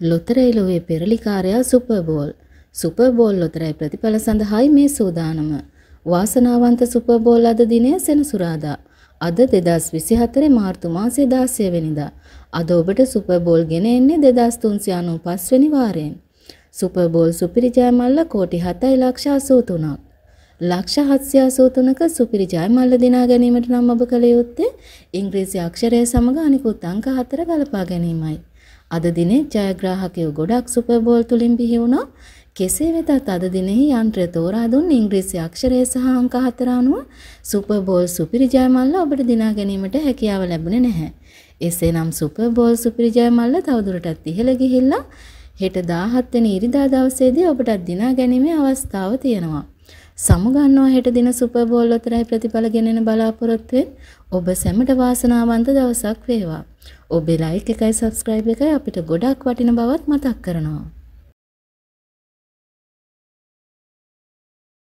ලොතරැයිලුවේ පෙරලිකාරයා සුපර්බෝල් සුපර්බෝල් ලොතරැයි ප්‍රතිඵල සඳහායි මේ සූදානම. වාසනාවන්ත සුපර්බෝල් අද දිනය සෙනසුරාදා. අද දෙදස් විසි හතරේ මාර්තු මාසේ දාසය වෙනිදා. අද ඔබට සුපර්බෝල් ගෙන එන්නේ දෙදස් තුන්සියානු පස්වැනි වාරයෙන්. සුපර්බෝල් සුපිරිජයමල්ල කෝටි හතයි ලක්ෂාසූතුනක්. ලක්ෂ හත්්‍යයාසූතුනක සුපිරිජය මල්ල දිනා ගැනීමට නම් ඔබ කළ යුත්තේ ඉංග්‍රීසි අක්ෂරය සමඟ අනිකුත් අංක හතර ගලපා ගැනීමයි. අද දිනේ ජයග්‍රාහකයෝ ගොඩක් සුපර් බෝල් තුලින් බිහි වුණා. කෙසේ වෙතත් අද දිනෙහි යන්ත්‍රය තෝරා දුන් ඉංග්‍රීසි අක්ෂරය සහ අංක හතර අනුව සුපර් බෝල් සුපිරි ජයමල්ල ඔබට දිනා ගැනීමට හැකියාව ලැබුණේ නැහැ. එසේනම් සුපර් බෝල් සුපිරි ජයමල්ල තවදුරටත් ඉහළ ගිහිල්ලා හෙට 17 වෙනි ඉරිදා දවසේදී ඔබට දිනා ගැනීමේ අවස්ථාව තියෙනවා. සමුගන්නවා හෙට දින සුපර් බෝල් අතරයි ප්‍රතිඵල ගෙනෙන බලාපොරොත්තුවෙන් ඔබ සැමට වාසනාවන්ත දවසක් වේවා. ඔබේ ලයික් එකයි subscribe එකයි අපිට ගොඩක් වටින බවත් මතක් කරනවා.